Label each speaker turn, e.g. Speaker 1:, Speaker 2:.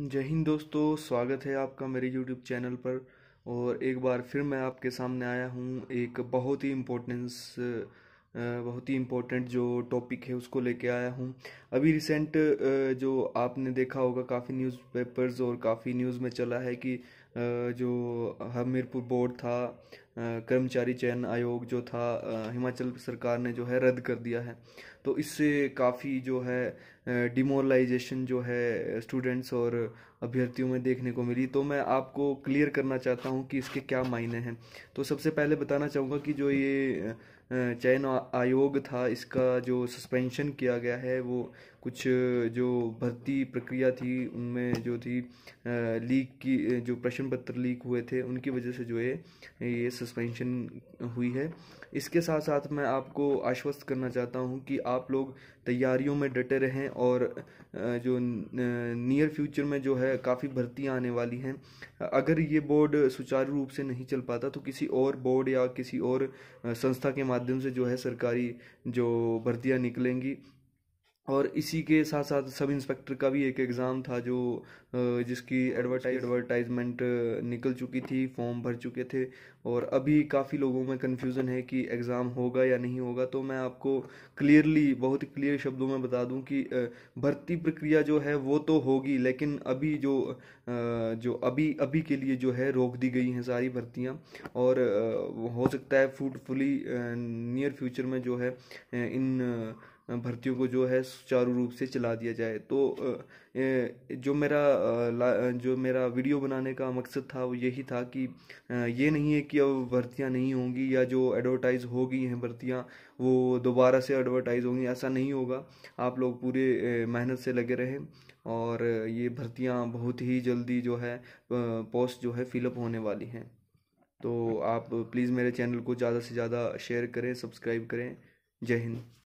Speaker 1: जय हिंद दोस्तों स्वागत है आपका मेरे यूट्यूब चैनल पर और एक बार फिर मैं आपके सामने आया हूँ एक बहुत ही इम्पोर्टेंस बहुत ही इम्पोर्टेंट जो टॉपिक है उसको लेके आया हूँ अभी रिसेंट जो आपने देखा होगा काफ़ी न्यूज़पेपर्स और काफ़ी न्यूज़ में चला है कि जो हमीरपुर बोर्ड था कर्मचारी चयन आयोग जो था हिमाचल सरकार ने जो है रद्द कर दिया है तो इससे काफ़ी जो है डिमोरलाइजेशन जो है स्टूडेंट्स और अभ्यर्थियों में देखने को मिली तो मैं आपको क्लियर करना चाहता हूँ कि इसके क्या मायने हैं तो सबसे पहले बताना चाहूँगा कि जो ये चयन आयोग था इसका जो सस्पेंशन किया गया है वो कुछ जो भर्ती प्रक्रिया थी उनमें जो थी लीक की जो प्रश्न प्रश्न पत्र लीक हुए थे उनकी वजह से जो है ये सस्पेंशन हुई है इसके साथ साथ मैं आपको आश्वस्त करना चाहता हूँ कि आप लोग तैयारियों में डटे रहें और जो नियर फ्यूचर में जो है काफ़ी भर्तियाँ आने वाली हैं अगर ये बोर्ड सुचारू रूप से नहीं चल पाता तो किसी और बोर्ड या किसी और संस्था के माध्यम से जो है सरकारी जो भर्तियाँ निकलेंगी और इसी के साथ साथ सब इंस्पेक्टर का भी एक एग्ज़ाम था जो जिसकी एडवर्टाइज एडवर्टाइजमेंट निकल चुकी थी फॉर्म भर चुके थे और अभी काफ़ी लोगों में कन्फ्यूज़न है कि एग्ज़ाम होगा या नहीं होगा तो मैं आपको क्लियरली बहुत ही क्लियर शब्दों में बता दूं कि भर्ती प्रक्रिया जो है वो तो होगी लेकिन अभी जो जो अभी अभी के लिए जो है रोक दी गई हैं सारी भर्तियाँ और हो सकता है फ्रूटफुली नियर फ्यूचर में जो है इन भर्तियों को जो है सुचारू रूप से चला दिया जाए तो जो मेरा जो मेरा वीडियो बनाने का मकसद था वो यही था कि ये नहीं है कि अब भर्तियाँ नहीं होंगी या जो एडवर्टाइज़ हो गई हैं भर्तियाँ वो दोबारा से एडवर्टाइज़ होंगी ऐसा नहीं होगा आप लोग पूरे मेहनत से लगे रहें और ये भर्तियाँ बहुत ही जल्दी जो है पोस्ट जो है फिलअप होने वाली हैं तो आप प्लीज़ मेरे चैनल को ज़्यादा से ज़्यादा शेयर करें सब्सक्राइब करें जय हिंद